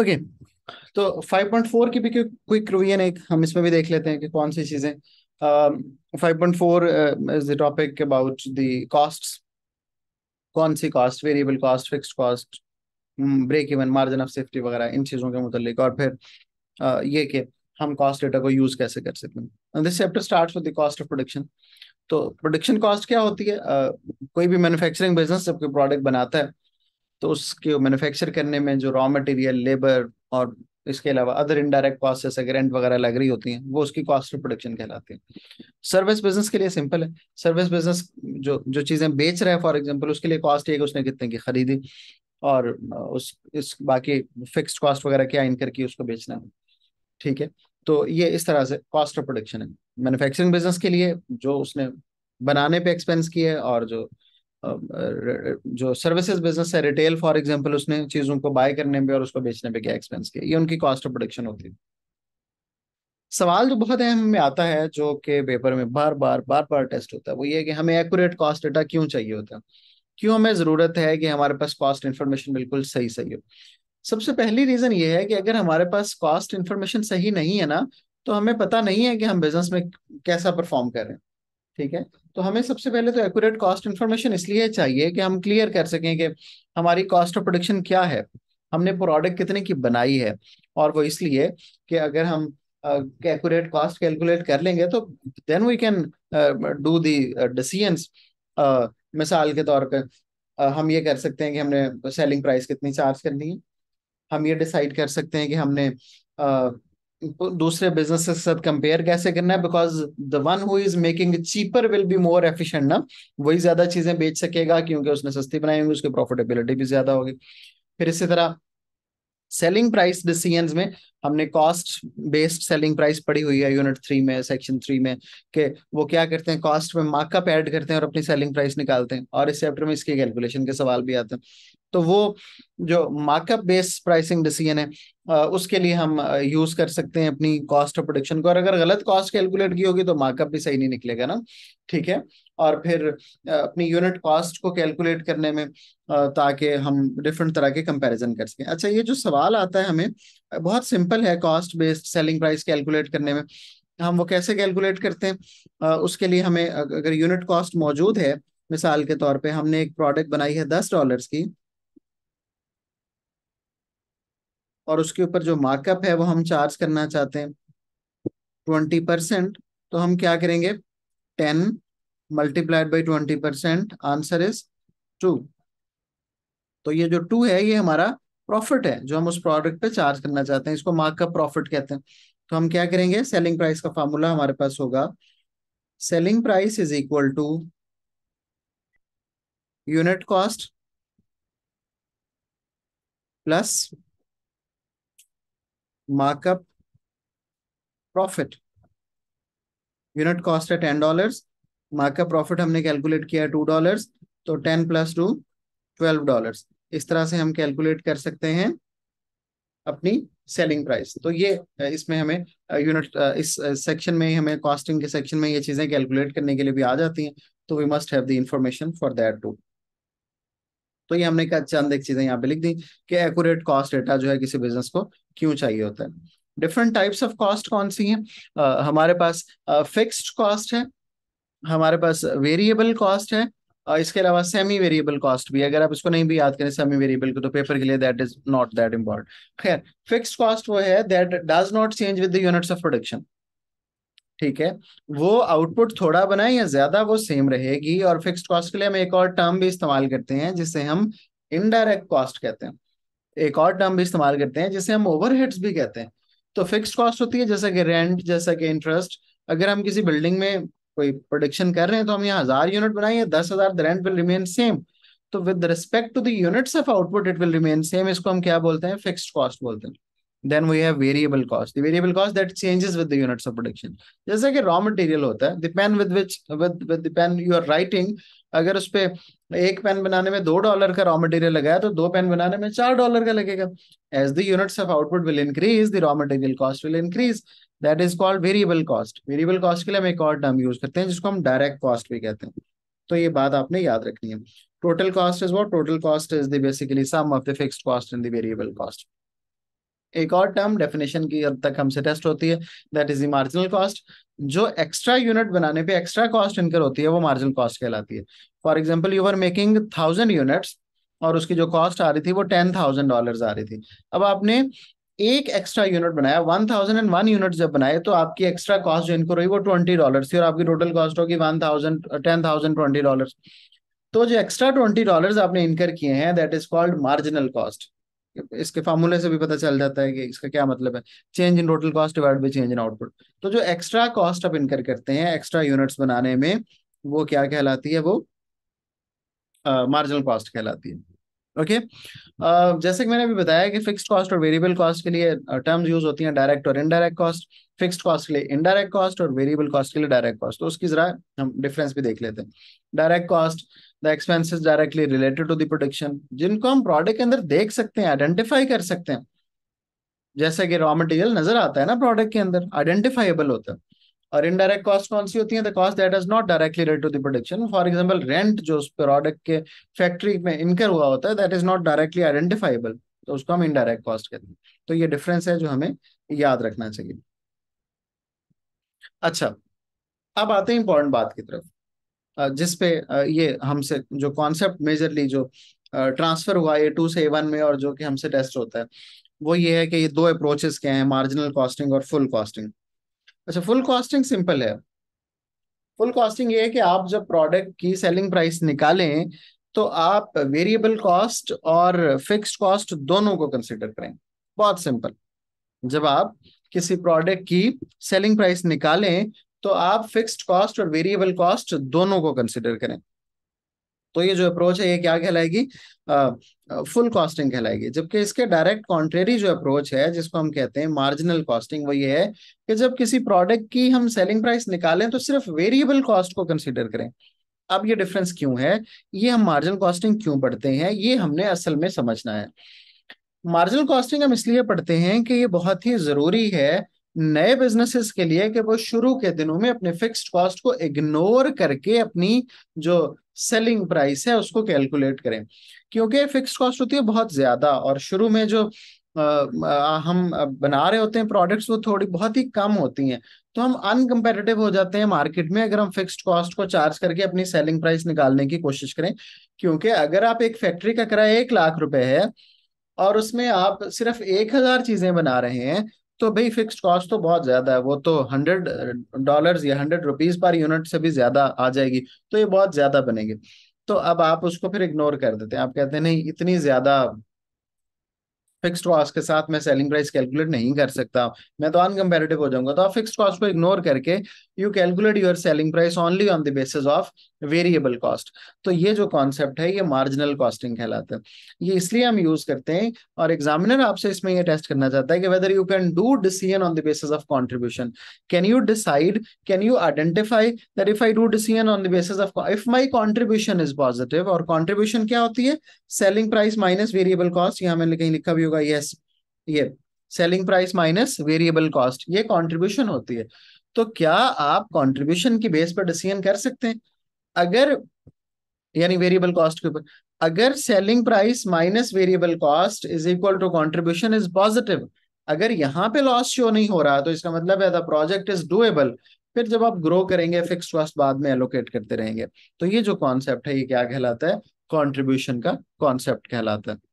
okay तो 5.4 की भी क्विक रिव्यू एक हम इसमें भी देख लेते हैं कि कौन सी चीजें five point four is the topic about the costs कौन सी cost variable cost fix cost break even margin of safety वगैरह इन चीज़ों के मुतलिक और फिर uh, ये कि हम कॉस्ट डेटा को यूज़ कैसे कर सकते हैं this chapter start with the cost of production तो प्रोडक्शन कॉस्ट क्या होती है uh, कोई भी मैन्युफैक्चरिंग बिजनेस जब कोई प्रोडक्ट बनाता है तो उसके मैन्युफैक्चर करने में जो रॉ मटेरियल लेबर और इसके अलावा अदर इनडायरेक्ट कॉस्ट जैसे ग्रेंट वगैरह लग रही होती हैं वो उसकी कॉस्ट ऑफ प्रोडक्शन कहलाती है सर्विस बिजनेस के लिए सिंपल है सर्विस बिजनेस जो जो चीज़ें बेच रहे हैं फॉर एग्जाम्पल उसके लिए कॉस्ट ये उसने कितने की खरीदी और उस इस बाकी फिक्स कॉस्ट वगैरह क्या इन करके उसको बेचना है ठीक है तो ये इस तरह से कॉस्ट ऑफ प्रोडक्शन है मैन्युफैक्चरिंग बिजनेस के लिए जो उसने बनाने पे एक्सपेंस किए और जो जो सर्विसेज बिजनेस है रिटेल फॉर एग्जांपल उसने चीजों को बाय करने में और उसको बेचने में क्या एक्सपेंस किया ये उनकी कॉस्ट ऑफ प्रोडक्शन होती है सवाल जो बहुत अहम में आता है जो कि पेपर में बार बार बार बार टेस्ट होता है वो ये कि हमें एक्यूरेट कॉस्ट डेटा क्यों चाहिए होता है क्यों हमें जरूरत है कि हमारे पास कॉस्ट इन्फॉर्मेशन बिल्कुल सही सही हो सबसे पहली रीजन ये है कि अगर हमारे पास कॉस्ट इन्फॉर्मेशन सही नहीं है ना तो हमें पता नहीं है कि हम बिजनेस में कैसा परफॉर्म कर रहे हैं ठीक है तो हमें सबसे पहले तो एक्यूरेट कॉस्ट इन्फॉर्मेशन इसलिए चाहिए कि हम क्लियर कर सकें कि हमारी कॉस्ट ऑफ प्रोडक्शन क्या है हमने प्रोडक्ट कितने की बनाई है और वो इसलिए कि अगर हम एक्यूरेट कॉस्ट कैलकुलेट कर लेंगे तो then we can do the decisions मिसाल के तौर पर uh, हम ये कर सकते हैं कि हमने सेलिंग प्राइस कितनी चार्ज करनी है हम ये डिसाइड कर सकते हैं कि हमने uh, तो दूसरे बिजनेस के साथ कंपेयर कैसे करना है because the one who is making cheaper will be more efficient ना वही ज्यादा चीजें बेच सकेगा क्योंकि उसने सस्ती बनाई होगी उसकी प्रॉफिटेबिलिटी भी ज्यादा होगी फिर इसी तरह सेलिंग प्राइस डिसीजन में हमने कॉस्ट बेस्ड सेलिंग प्राइस पड़ी हुई है यूनिट थ्री में सेक्शन थ्री में कि वो क्या करते हैं कॉस्ट में मार्कअप ऐड करते हैं और अपनी सेलिंग प्राइस निकालते हैं और इस चैप्टर में इसके कैलकुलेशन के सवाल भी आते हैं तो वो जो मार्कअप बेस्ड प्राइसिंग डिसीजन है उसके लिए हम यूज कर सकते हैं अपनी कॉस्ट ऑफ प्रोडक्शन को और अगर गलत कॉस्ट कैलकुलेट की होगी तो मार्कअप भी सही नहीं निकलेगा ना ठीक है और फिर अपनी यूनिट कॉस्ट को कैलकुलेट करने में ताकि हम डिफरेंट तरह के कंपैरिजन कर सकें अच्छा ये जो सवाल आता है हमें बहुत सिंपल है cost based selling price calculate करने में हम वो कैसे कैलकुलेट करते हैं उसके लिए हमें अगर यूनिट कॉस्ट मौजूद है मिसाल के तौर पे हमने एक प्रोडक्ट बनाई है दस डॉलर्स की और उसके ऊपर जो मार्कअप है वो हम चार्ज करना चाहते हैं ट्वेंटी परसेंट तो हम क्या करेंगे ten multiplied by twenty percent answer is two तो ये जो टू है ये हमारा प्रॉफिट है जो हम उस प्रोडक्ट पे चार्ज करना चाहते हैं इसको मार्कअप प्रॉफिट कहते हैं तो हम क्या करेंगे सेलिंग प्राइस का फॉर्मूला हमारे पास होगा selling price is equal to unit cost plus markup profit unit cost है टेन डॉलर्स मार्कअप प्रॉफिट हमने कैलकुलेट किया है टू डॉलर्स तो ten plus two twelve dollars इस तरह से हम कैलकुलेट कर सकते हैं अपनी सेलिंग प्राइस तो ये इसमें हमें यूनिट इस सेक्शन में हमें कॉस्टिंग के सेक्शन में ये चीजें कैलकुलेट करने के लिए भी आ जाती हैं तो we must have the information for that too तो ये हमने क्या चंद एक चीजें यहाँ पे लिख दी कि एक्यूरेट कॉस्ट डेटा जो है किसी बिजनेस को क्यों चाहिए होता है डिफरेंट टाइप्स ऑफ कॉस्ट कौन सी हैं uh, हमारे पास फिक्स्ड uh, कॉस्ट है हमारे पास वेरिएबल कॉस्ट है और इसके अलावा सेमी वेरिएबल कॉस्ट भी अगर आप इसको नहीं भी याद करें सेमी वेरिएबल को तो पेपर के लिए that is not that important खैर फिक्स्ड कॉस्ट वो है that does not change with the units of production ठीक है वो आउटपुट थोड़ा बनाए या ज्यादा वो सेम रहेगी और फिक्स्ड कॉस्ट के लिए हम एक और टर्म भी इस्तेमाल करते हैं जिसे हम इनडायरेक्ट कॉस्ट कहते हैं एक और टर्म भी इस्तेमाल करते हैं जिसे हम ओवरहेड्स भी कहते हैं तो फिक्स कॉस्ट होती है जैसा कि रेंट जैसा कि इंटरेस्ट अगर हम किसी बिल्डिंग में कोई प्रोडक्शन कर रहे हैं तो हम यहाँ हजार यूनिट बनाए दस हजार the rent will remain same तो with respect to the units of output it will remain same इसको हम क्या बोलते हैं फिक्स्ड कॉस्ट बोलते हैं then we have variable cost the variable cost that changes with the units of production जैसे कि रॉ मटेरियल होता है the pen with which with with the pen you are writing अगर उस पे एक पेन बनाने में दो डॉलर का रॉ मटेरियल लगाया तो दो पेन बनाने में चार डॉलर का लगेगा as the units of output will increase the raw material cost will increase that is called variable cost variable cost के लिए हम एक और टर्म यूज करते हैं जिसको हम डायरेक्ट कॉस्ट भी कहते हैं तो ये बात आपने याद रखनी है total cost is what total cost is the basically sum of the fixed cost and the variable cost एक और टर्म डेफिनेशन की हद तक हमसे टेस्ट होती है दैट इज मार्जिनल कॉस्ट जो एक्स्ट्रा यूनिट बनाने पे एक्स्ट्रा कॉस्ट इनकर होती है वो मार्जिनल कॉस्ट कहलाती है for example you are making thousand units और उसकी जो कॉस्ट आ रही थी वो टेन थाउजेंड डॉलर आ रही थी अब आपने एक एक्स्ट्रा यूनिट बनाया one thousand and one unit जब बनाए तो आपकी एक्स्ट्रा कॉस्ट जो इनको रही वो ट्वेंटी डॉलर थी और आपकी टोटल कॉस्ट होगी one thousand ten thousand twenty dollar तो जो एक्स्ट्रा ट्वेंटी डॉलर आपने इनकर किए हैं that is called marginal cost इसके फार्मूले से भी पता चल जाता है कि इसका क्या मतलब है change in total cost divide by change in output तो जो एक्स्ट्रा कॉस्ट आप इनकर करते हैं एक्स्ट्रा यूनिट्स बनाने में वो क्या कहलाती है वो मार्जिनल uh, कॉस्ट कहलाती है ओके uh, जैसे कि मैंने अभी बताया कि फिक्स कॉस्ट और वेरिएबल कॉस्ट के लिए टर्म्स uh, यूज होती हैं डायरेक्ट और इनडायरेक्ट कॉस्ट फिक्स्ड कॉस्ट के लिए इनडायरेक्ट कॉस्ट और वेरिएबल कॉस्ट के लिए डायरेक्ट कॉस्ट तो उसकी जरा हम डिफरेंस भी देख लेते हैं direct cost the expenses directly related to the production जिनको हम प्रोडक्ट के अंदर देख सकते हैं आइडेंटिफाई कर सकते हैं जैसे कि रॉ मटेरियल नजर आता है ना प्रोडक्ट के अंदर आइडेंटिफाइबल होता है और इनडायरेक्ट कॉस्ट कौन सी होती है cost that is not directly related to the production for example rent जो उस प्रोडक्ट के फैक्ट्री में इनकर हुआ होता है that is not directly identifiable तो उसको हम इनडायरेक्ट कॉस्ट कहते हैं तो ये डिफरेंस है जो हमें याद रखना चाहिए अच्छा अब आते हैं इंपॉर्टेंट बात की तरफ जिसपे ये हमसे जो कॉन्सेप्ट मेजरली जो ट्रांसफर हुआ ए टू से ए वन में और जो कि हमसे टेस्ट होता है वो ये है कि ये दो अप्रोचेस क्या हैं मार्जिनल कॉस्टिंग और फुल कॉस्टिंग अच्छा फुल कॉस्टिंग सिंपल है फुल कॉस्टिंग ये है कि आप जब प्रोडक्ट की सेलिंग प्राइस निकालें तो आप वेरिएबल कॉस्ट और फिक्स्ड कॉस्ट दोनों को कंसिडर करें बहुत सिंपल जब आप किसी प्रोडक्ट की सेलिंग प्राइस निकालें तो आप फिक्स्ड कॉस्ट और वेरिएबल कॉस्ट दोनों को कंसिडर करें तो ये जो अप्रोच है ये क्या कहलाएगी फुल कॉस्टिंग कहलाएगी जबकि इसके डायरेक्ट कॉन्ट्रेरी जो अप्रोच है जिसको हम कहते हैं मार्जिनल कॉस्टिंग वो ये है कि जब किसी प्रोडक्ट की हम सेलिंग प्राइस निकालें तो सिर्फ वेरिएबल कॉस्ट को कंसिडर करें अब ये डिफरेंस क्यों है ये हम मार्जिनल कॉस्टिंग क्यों पढ़ते हैं ये हमने असल में समझना है मार्जिनल कॉस्टिंग हम इसलिए पढ़ते हैं कि ये बहुत ही जरूरी है नए बिजनेसेस के लिए कि वो शुरू के दिनों में अपने फिक्स्ड कॉस्ट को इग्नोर करके अपनी जो सेलिंग प्राइस है उसको कैलकुलेट करें क्योंकि फिक्स्ड कॉस्ट होती है बहुत ज्यादा और शुरू में जो आ, हम बना रहे होते हैं प्रोडक्ट्स वो थोड़ी बहुत ही कम होती हैं तो हम अनकम्पेटेटिव हो जाते हैं मार्केट में अगर हम फिक्स्ड कॉस्ट को चार्ज करके अपनी सेलिंग प्राइस निकालने की कोशिश करें क्योंकि अगर आप एक फैक्ट्री का किराया एक लाख रुपए है और उसमें आप सिर्फ एक हजार चीजें बना रहे हैं तो भाई फिक्स्ड कॉस्ट तो बहुत ज्यादा है वो तो हंड्रेड डॉलर्स या हंड्रेड रुपीज पर यूनिट से भी ज्यादा आ जाएगी तो ये बहुत ज्यादा बनेगी तो अब आप उसको फिर इग्नोर कर देते हैं आप कहते हैं नहीं इतनी ज्यादा फिक्स कॉस्ट के साथ मैं सेलिंग प्राइस कैलकुलेट नहीं कर सकता मैं तो अनकम्पेरेटिव हो जाऊंगा तो आप फिक्स कॉस्ट को इग्नोर करके you calculate your selling price only on the basis of variable cost तो ये जो कॉन्सेप्ट है ये मार्जिनल कॉस्टिंग कहलाता है ये इसलिए हम यूज करते हैं और एग्जामिनर आपसे इसमें यह टेस्ट करना चाहता है कि whether you can do decision on the basis of contribution can you decide can you identify that if I do decision on the basis of if my contribution is positive और contribution क्या होती है selling price minus variable cost यहाँ मैंने कहीं लिखा भी होगा यस ये selling price minus variable cost ये कॉन्ट्रीब्यूशन होती है तो क्या आप कॉन्ट्रीब्यूशन की बेस पर डिसीजन कर सकते हैं अगर यानी वेरिएबल कॉस्ट के ऊपर अगर selling price minus variable cost is equal to contribution is positive अगर यहाँ पे लॉस शो नहीं हो रहा तो इसका मतलब है प्रोजेक्ट इज डूएबल फिर जब आप ग्रो करेंगे फिक्स कॉस्ट बाद में एलोकेट करते रहेंगे तो ये जो कॉन्सेप्ट है ये क्या कहलाता है कंट्रीब्यूशन का कॉन्सेप्ट कहलाता है